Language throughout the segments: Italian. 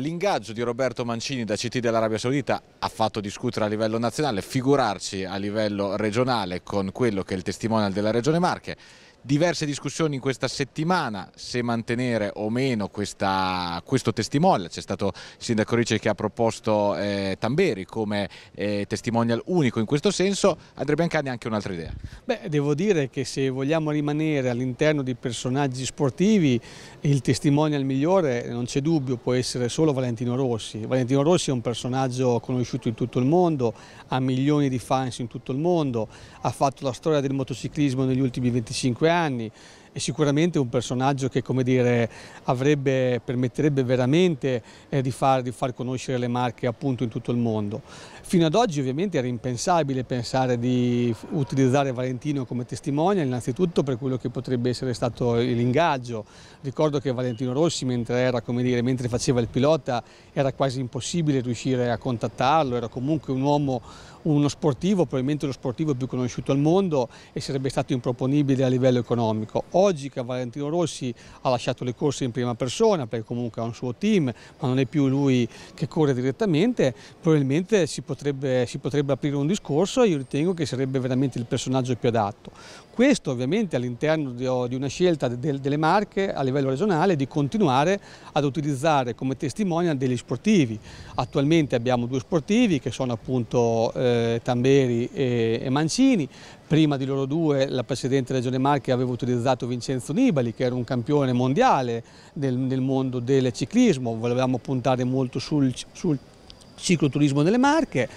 L'ingaggio di Roberto Mancini da CT dell'Arabia Saudita ha fatto discutere a livello nazionale, figurarci a livello regionale con quello che è il testimonial della Regione Marche diverse discussioni in questa settimana se mantenere o meno questa, questo testimonial. C'è stato il sindaco Ricci che ha proposto eh, Tamberi come eh, testimonial unico in questo senso. Andrea Biancani ha anche un'altra idea. Beh, devo dire che se vogliamo rimanere all'interno di personaggi sportivi, il testimonial migliore, non c'è dubbio, può essere solo Valentino Rossi. Valentino Rossi è un personaggio conosciuto in tutto il mondo, ha milioni di fans in tutto il mondo, ha fatto la storia del motociclismo negli ultimi 25 anni anni è sicuramente un personaggio che dire, avrebbe, permetterebbe veramente eh, di, far, di, far, conoscere le marche appunto in tutto il mondo. Fino ad oggi ovviamente era impensabile pensare di utilizzare Valentino come testimonial innanzitutto per quello che potrebbe essere stato l'ingaggio. Ricordo che Valentino Rossi mentre, era, dire, mentre faceva il pilota era quasi impossibile riuscire a contattarlo, era comunque un uomo uno sportivo, probabilmente lo sportivo più conosciuto al mondo e sarebbe stato improponibile a livello economico oggi che Valentino Rossi ha lasciato le corse in prima persona perché comunque ha un suo team ma non è più lui che corre direttamente, probabilmente si potrebbe, si potrebbe aprire un discorso e io ritengo che sarebbe veramente il personaggio più adatto. Questo ovviamente all'interno di oh, una scelta delle marche a livello regionale di continuare ad utilizzare come testimonial degli sportivi. Attualmente abbiamo due sportivi che sono appunto eh, Tamberi e, e Mancini, prima di loro due la precedente Regione Marche aveva utilizzato Vincenzo Nibali che era un campione mondiale del, nel mondo del ciclismo, volevamo puntare molto sul, sul cicloturismo delle Marche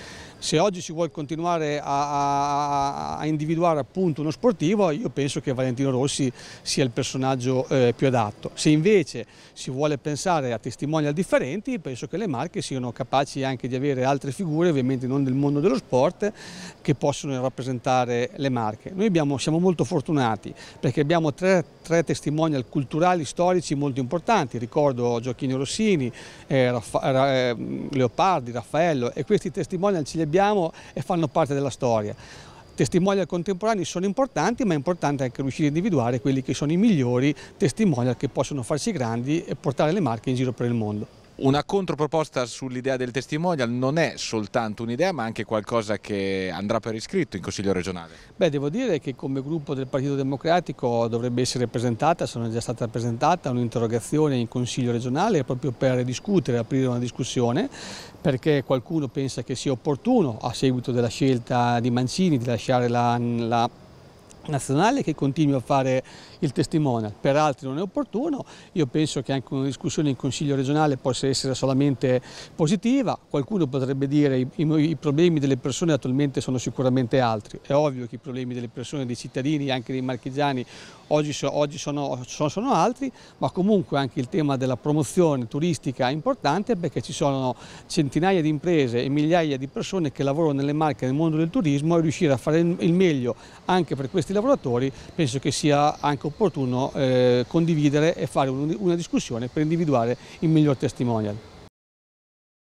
se oggi si vuole continuare a, a, a individuare appunto uno sportivo io penso che Valentino Rossi sia il personaggio eh, più adatto. Se invece si vuole pensare a testimonial differenti penso che le marche siano capaci anche di avere altre figure ovviamente non del mondo dello sport che possono rappresentare le marche. Noi abbiamo, siamo molto fortunati perché abbiamo tre, tre testimonial culturali storici molto importanti, ricordo Gioacchino Rossini, eh, Raffa eh, Leopardi, Raffaello e questi testimonial ce li abbiamo abbiamo e fanno parte della storia. Testimonial contemporanei sono importanti, ma è importante anche riuscire a individuare quelli che sono i migliori testimonial che possono farsi grandi e portare le marche in giro per il mondo. Una controproposta sull'idea del testimonial non è soltanto un'idea ma anche qualcosa che andrà per iscritto in Consiglio regionale. Beh, devo dire che come gruppo del Partito Democratico dovrebbe essere presentata, sono già stata presentata un'interrogazione in Consiglio regionale proprio per discutere, aprire una discussione perché qualcuno pensa che sia opportuno a seguito della scelta di Mancini di lasciare la, la nazionale che continui a fare il testimone, per altri non è opportuno, io penso che anche una discussione in Consiglio regionale possa essere solamente positiva, qualcuno potrebbe dire che i, i, problemi delle persone attualmente sono sicuramente altri, è ovvio che i problemi delle persone, dei cittadini, anche dei marchigiani oggi, so, oggi sono, sono, sono, altri, ma comunque anche il tema della promozione turistica è importante perché ci sono centinaia di imprese e migliaia di persone che lavorano nelle marche nel mondo del turismo e riuscire a fare il meglio anche per questi lavoratori, penso che sia anche opportuno eh, condividere e fare un, una discussione per individuare il miglior testimonial.